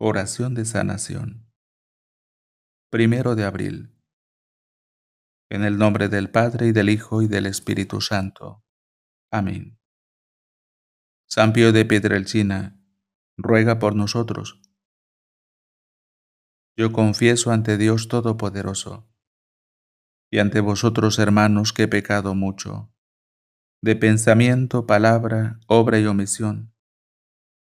Oración de sanación. Primero de abril. En el nombre del Padre y del Hijo y del Espíritu Santo. Amén. San Pío de Pietrelcina, ruega por nosotros. Yo confieso ante Dios Todopoderoso y ante vosotros, hermanos, que he pecado mucho, de pensamiento, palabra, obra y omisión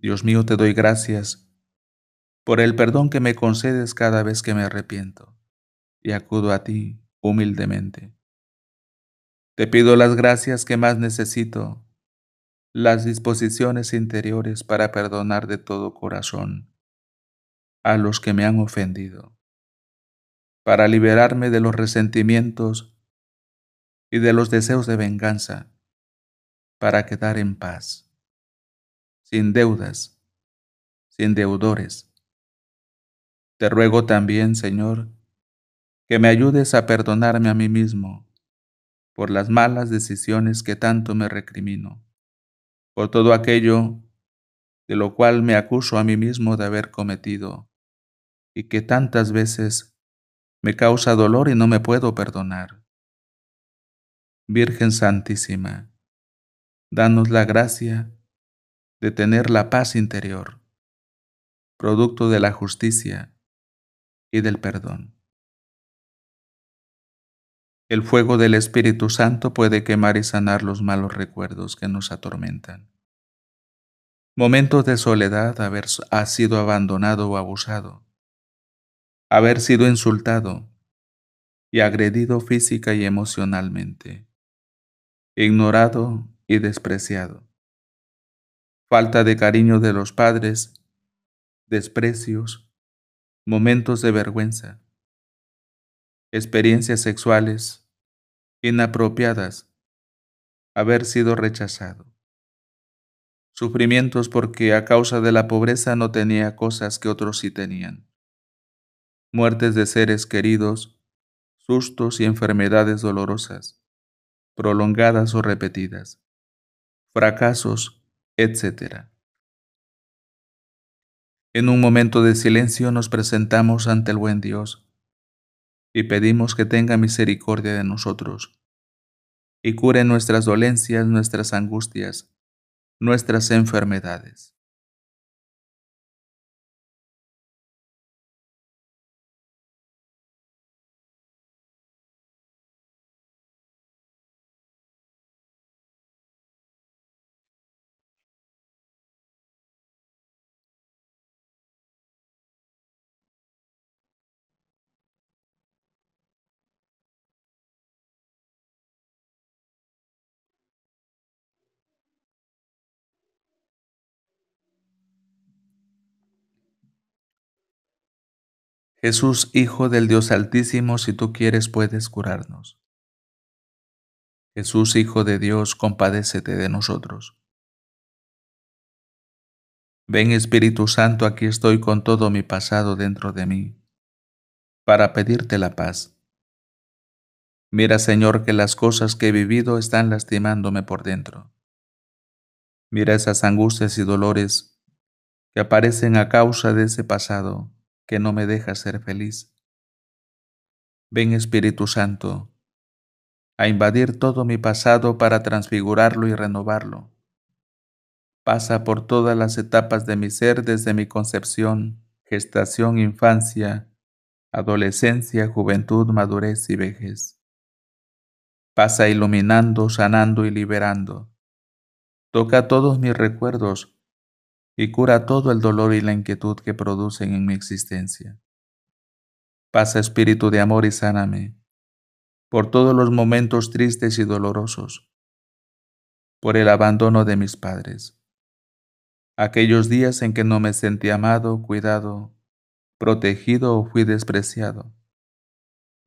Dios mío, te doy gracias por el perdón que me concedes cada vez que me arrepiento y acudo a ti humildemente. Te pido las gracias que más necesito, las disposiciones interiores para perdonar de todo corazón a los que me han ofendido, para liberarme de los resentimientos y de los deseos de venganza, para quedar en paz sin deudas, sin deudores. Te ruego también, Señor, que me ayudes a perdonarme a mí mismo por las malas decisiones que tanto me recrimino, por todo aquello de lo cual me acuso a mí mismo de haber cometido y que tantas veces me causa dolor y no me puedo perdonar. Virgen Santísima, danos la gracia de tener la paz interior, producto de la justicia y del perdón. El fuego del Espíritu Santo puede quemar y sanar los malos recuerdos que nos atormentan. Momentos de soledad, haber sido abandonado o abusado, haber sido insultado y agredido física y emocionalmente, ignorado y despreciado falta de cariño de los padres, desprecios, momentos de vergüenza, experiencias sexuales inapropiadas, haber sido rechazado, sufrimientos porque a causa de la pobreza no tenía cosas que otros sí tenían, muertes de seres queridos, sustos y enfermedades dolorosas, prolongadas o repetidas, fracasos, etc. En un momento de silencio nos presentamos ante el buen Dios y pedimos que tenga misericordia de nosotros y cure nuestras dolencias, nuestras angustias, nuestras enfermedades. Jesús, Hijo del Dios Altísimo, si tú quieres puedes curarnos. Jesús, Hijo de Dios, compadécete de nosotros. Ven Espíritu Santo, aquí estoy con todo mi pasado dentro de mí, para pedirte la paz. Mira, Señor, que las cosas que he vivido están lastimándome por dentro. Mira esas angustias y dolores que aparecen a causa de ese pasado que no me deja ser feliz. Ven Espíritu Santo a invadir todo mi pasado para transfigurarlo y renovarlo. Pasa por todas las etapas de mi ser desde mi concepción, gestación, infancia, adolescencia, juventud, madurez y vejez. Pasa iluminando, sanando y liberando. Toca todos mis recuerdos y cura todo el dolor y la inquietud que producen en mi existencia. Pasa espíritu de amor y sáname por todos los momentos tristes y dolorosos, por el abandono de mis padres, aquellos días en que no me sentí amado, cuidado, protegido o fui despreciado,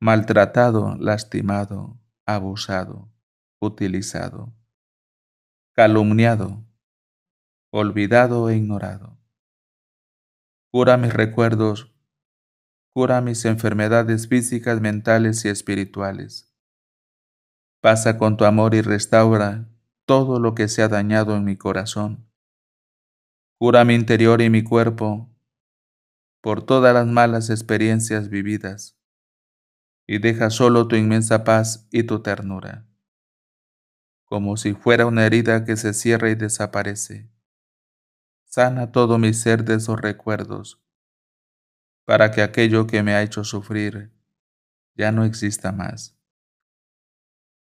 maltratado, lastimado, abusado, utilizado, calumniado, olvidado e ignorado. Cura mis recuerdos, cura mis enfermedades físicas, mentales y espirituales. Pasa con tu amor y restaura todo lo que se ha dañado en mi corazón. Cura mi interior y mi cuerpo por todas las malas experiencias vividas, y deja solo tu inmensa paz y tu ternura, como si fuera una herida que se cierra y desaparece sana todo mi ser de esos recuerdos, para que aquello que me ha hecho sufrir ya no exista más.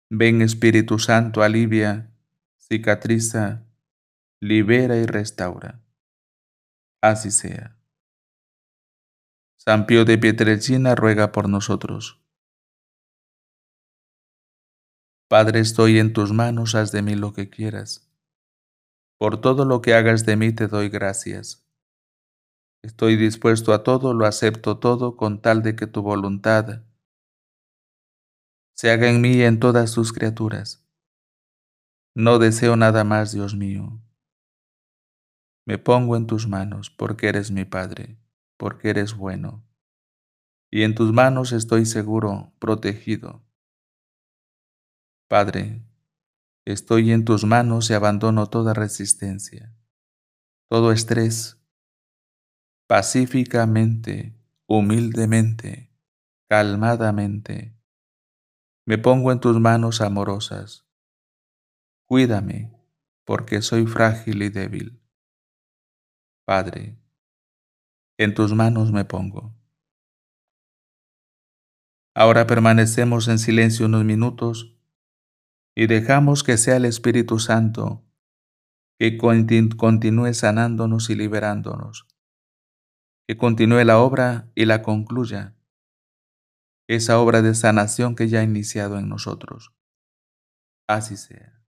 Ven Espíritu Santo, alivia, cicatriza, libera y restaura. Así sea. San Pío de Pietrecina, ruega por nosotros. Padre, estoy en tus manos, haz de mí lo que quieras. Por todo lo que hagas de mí te doy gracias. Estoy dispuesto a todo, lo acepto todo con tal de que tu voluntad se haga en mí y en todas tus criaturas. No deseo nada más, Dios mío. Me pongo en tus manos porque eres mi Padre, porque eres bueno. Y en tus manos estoy seguro, protegido. Padre, Estoy en tus manos y abandono toda resistencia, todo estrés. Pacíficamente, humildemente, calmadamente, me pongo en tus manos amorosas. Cuídame, porque soy frágil y débil. Padre, en tus manos me pongo. Ahora permanecemos en silencio unos minutos y dejamos que sea el Espíritu Santo que continúe sanándonos y liberándonos, que continúe la obra y la concluya, esa obra de sanación que ya ha iniciado en nosotros. Así sea.